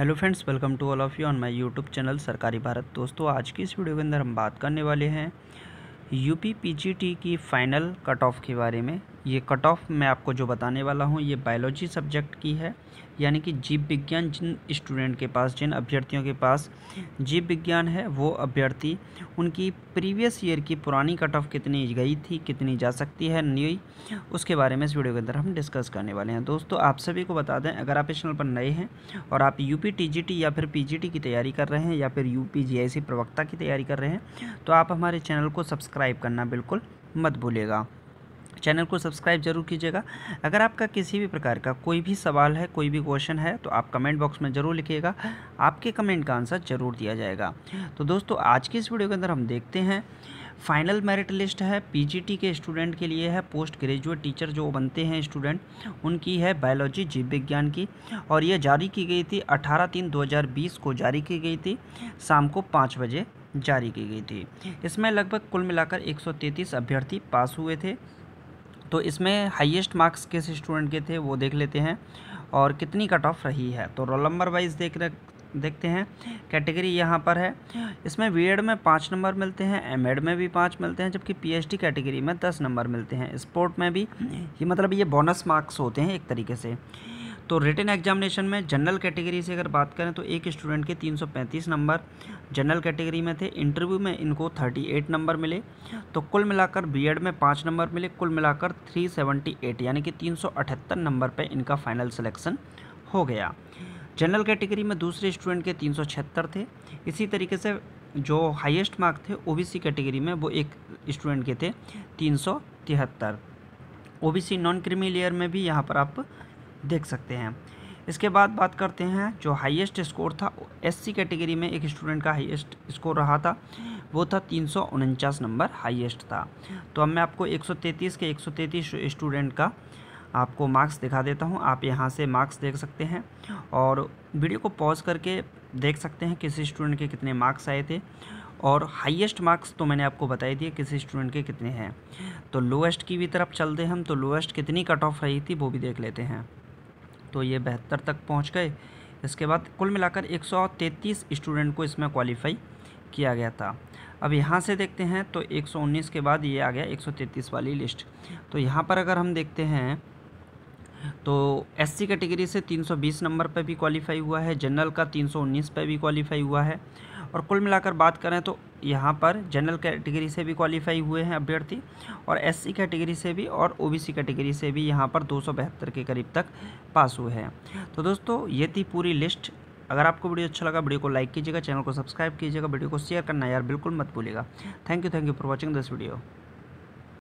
hello friends welcome to all of you on my YouTube channel Sarkari Bharat दोस्तों आज की इस वीडियो के अंदर हम बात करने वाले हैं यूपी पीजीटी की फ़ाइनल कट ऑफ के बारे में ये कट ऑफ मैं आपको जो बताने वाला हूँ ये बायोलॉजी सब्जेक्ट की है यानी कि जीव विज्ञान जिन स्टूडेंट के पास जिन अभ्यर्थियों के पास जीव विज्ञान है वो अभ्यर्थी उनकी प्रीवियस ईयर की पुरानी कट ऑफ कितनी गई थी कितनी जा सकती है न्यू उसके बारे में इस वीडियो के अंदर हम डिस्कस करने वाले हैं दोस्तों आप सभी को बता दें अगर आप इस चैनल पर नए हैं और आप यू पी या फिर पी की तैयारी कर रहे हैं या फिर यू पी प्रवक्ता की तैयारी कर रहे हैं तो आप हमारे चैनल को सब्सक्राइब करना बिल्कुल मत भूलेगा चैनल को सब्सक्राइब जरूर कीजिएगा अगर आपका किसी भी प्रकार का कोई भी सवाल है कोई भी क्वेश्चन है तो आप कमेंट बॉक्स में ज़रूर लिखिएगा आपके कमेंट का आंसर ज़रूर दिया जाएगा तो दोस्तों आज की इस वीडियो के अंदर हम देखते हैं फाइनल मेरिट लिस्ट है पीजीटी के स्टूडेंट के लिए है पोस्ट ग्रेजुएट टीचर जो बनते हैं स्टूडेंट उनकी है बायोलॉजी जीव विज्ञान की और ये जारी की गई थी 18 तीन 2020 को जारी की गई थी शाम को पाँच बजे जारी की गई थी इसमें लगभग कुल मिलाकर 133 अभ्यर्थी पास हुए थे तो इसमें हाईएस्ट मार्क्स किस स्टूडेंट के थे वो देख लेते हैं और कितनी कट ऑफ रही है तो रोल नंबर वाइज देख रख देखते हैं कैटेगरी यहाँ पर है इसमें बी में पाँच नंबर मिलते हैं एम में भी पाँच मिलते हैं जबकि पी कैटेगरी में दस नंबर मिलते हैं स्पोर्ट में भी ये मतलब ये बोनस मार्क्स होते हैं एक तरीके से तो रिटर्न एग्जामिनेशन में जनरल कैटेगरी से अगर बात करें तो एक स्टूडेंट के 335 नंबर जनरल कैटेगरी में थे इंटरव्यू में इनको 38 नंबर मिले तो कुल मिलाकर बीएड में पाँच नंबर मिले कुल मिलाकर 378 यानी कि 378 नंबर पे इनका फाइनल सिलेक्शन हो गया जनरल कैटेगरी में दूसरे स्टूडेंट के तीन थे इसी तरीके से जो हाइस्ट मार्क थे ओ कैटेगरी में वो एक स्टूडेंट के थे तीन ओबीसी नॉन क्रीमी लेयर में भी यहाँ पर आप देख सकते हैं इसके बाद बात करते हैं जो हाईएस्ट स्कोर था एससी कैटेगरी में एक स्टूडेंट का हाईएस्ट स्कोर रहा था वो था तीन नंबर हाईएस्ट था तो अब मैं आपको 133 के 133 स्टूडेंट का आपको मार्क्स दिखा देता हूं आप यहां से मार्क्स देख सकते हैं और वीडियो को पॉज करके देख सकते हैं किसी स्टूडेंट के कितने मार्क्स आए थे और हाईएस्ट मार्क्स तो मैंने आपको बताई दिए किसी स्टूडेंट के कितने हैं तो लोएस्ट की भी तरफ चलते हम तो लोएस्ट कितनी कट ऑफ रही थी वो भी देख लेते हैं तो ये बहत्तर तक पहुँच गए इसके बाद कुल मिलाकर 133 स्टूडेंट को इसमें क्वालिफाई किया गया था अब यहाँ से देखते हैं तो 119 के बाद ये आ गया 133 वाली लिस्ट तो यहाँ पर अगर हम देखते हैं तो एस कैटेगरी से 320 नंबर पर भी क्वालिफाई हुआ है जनरल का 319 पर भी क्वालिफाई हुआ है और कुल मिलाकर बात करें तो यहाँ पर जनरल कैटेगरी से भी क्वालिफाई हुए हैं अभ्यर्थी और एससी कैटेगरी से भी और ओबीसी कैटेगरी से भी यहाँ पर दो के करीब तक पास हुए हैं तो दोस्तों ये थी पूरी लिस्ट अगर आपको वीडियो अच्छा लगा वीडियो को लाइक कीजिएगा चैनल को सब्सक्राइब कीजिएगा वीडियो को शेयर करना यार बिल्कुल मत भूलिएगा thank you thank you for watching this video